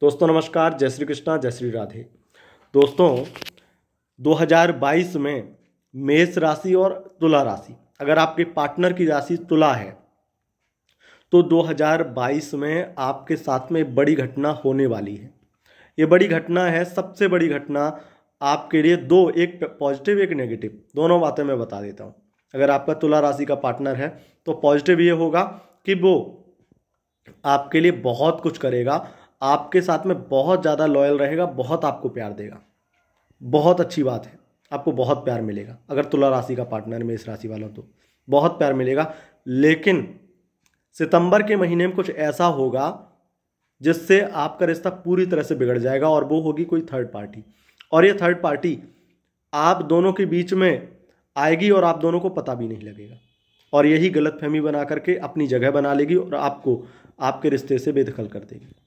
दोस्तों नमस्कार जय श्री कृष्णा जय श्री राधे दोस्तों 2022 में मेष राशि और तुला राशि अगर आपके पार्टनर की राशि तुला है तो 2022 में आपके साथ में बड़ी घटना होने वाली है ये बड़ी घटना है सबसे बड़ी घटना आपके लिए दो एक पॉजिटिव एक नेगेटिव दोनों बातें मैं बता देता हूँ अगर आपका तुला राशि का पार्टनर है तो पॉजिटिव ये होगा कि वो आपके लिए बहुत कुछ करेगा आपके साथ में बहुत ज़्यादा लॉयल रहेगा बहुत आपको प्यार देगा बहुत अच्छी बात है आपको बहुत प्यार मिलेगा अगर तुला राशि का पार्टनर इस राशि वाला तो बहुत प्यार मिलेगा लेकिन सितंबर के महीने में कुछ ऐसा होगा जिससे आपका रिश्ता पूरी तरह से बिगड़ जाएगा और वो होगी कोई थर्ड पार्टी और ये थर्ड पार्टी आप दोनों के बीच में आएगी और आप दोनों को पता भी नहीं लगेगा और यही गलतफहमी बना करके अपनी जगह बना लेगी और आपको आपके रिश्ते से बेदखल कर देगी